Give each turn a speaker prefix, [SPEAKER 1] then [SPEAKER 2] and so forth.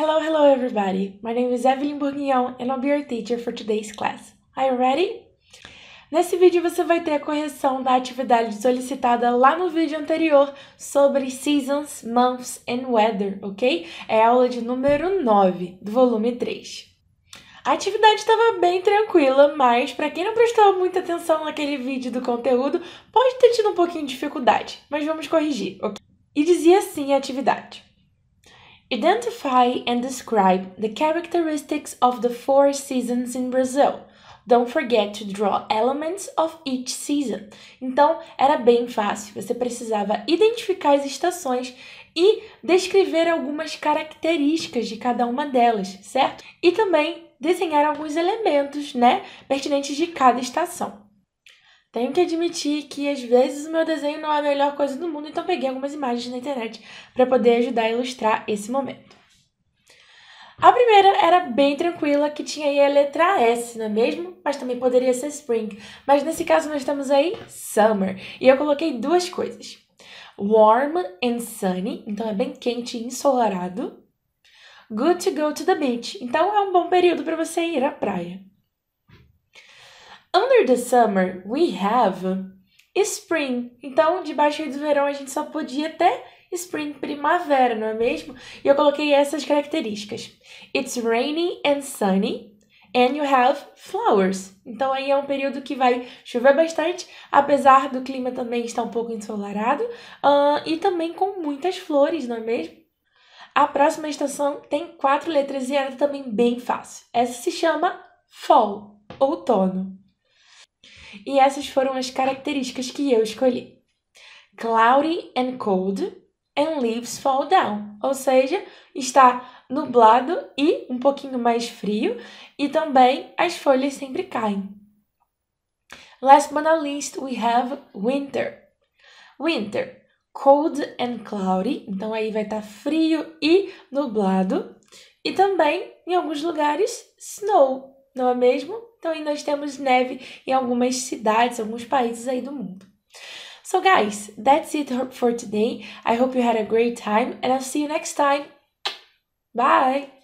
[SPEAKER 1] Hello, hello everybody. My name is Evelyn Bourguignon and I'll be your teacher for today's class. Are you ready? Nesse vídeo você vai ter a correção da atividade solicitada lá no vídeo anterior sobre Seasons, Months and Weather, ok? É a aula de número 9 do volume 3. A atividade estava bem tranquila, mas para quem não prestou muita atenção naquele vídeo do conteúdo, pode ter tido um pouquinho de dificuldade, mas vamos corrigir, ok? E dizia assim a atividade. Identify and describe the characteristics of the four seasons in Brazil. Don't forget to draw elements of each season. Então, era bem fácil. Você precisava identificar as estações e descrever algumas características de cada uma delas, certo? E também desenhar alguns elementos, né, pertinentes de cada estação. Tenho que admitir que às vezes o meu desenho não é a melhor coisa do mundo, então peguei algumas imagens na internet para poder ajudar a ilustrar esse momento. A primeira era bem tranquila, que tinha aí a letra S, não é mesmo? Mas também poderia ser Spring. Mas nesse caso nós temos aí Summer. E eu coloquei duas coisas. Warm and sunny, então é bem quente e ensolarado. Good to go to the beach, então é um bom período para você ir à praia. Under the summer, we have spring. Então, debaixo do verão, a gente só podia ter spring, primavera, não é mesmo? E eu coloquei essas características. It's raining and sunny. And you have flowers. Então aí é um período que vai chover bastante, apesar do clima também estar um pouco ensolarado, uh, e também com muitas flores, não é mesmo? A próxima estação tem quatro letras e ela é também bem fácil. Essa se chama fall, outono. E essas foram as características que eu escolhi. Cloudy and cold and leaves fall down, ou seja, está nublado e um pouquinho mais frio, e também as folhas sempre caem. Last but not least, we have winter. Winter, cold and cloudy, então aí vai estar tá frio e nublado, e também em alguns lugares snow, não é mesmo? Então, aí nós temos neve em algumas cidades, alguns países aí do mundo. So, guys, that's it for today. I hope you had a great time, and I'll see you next time. Bye!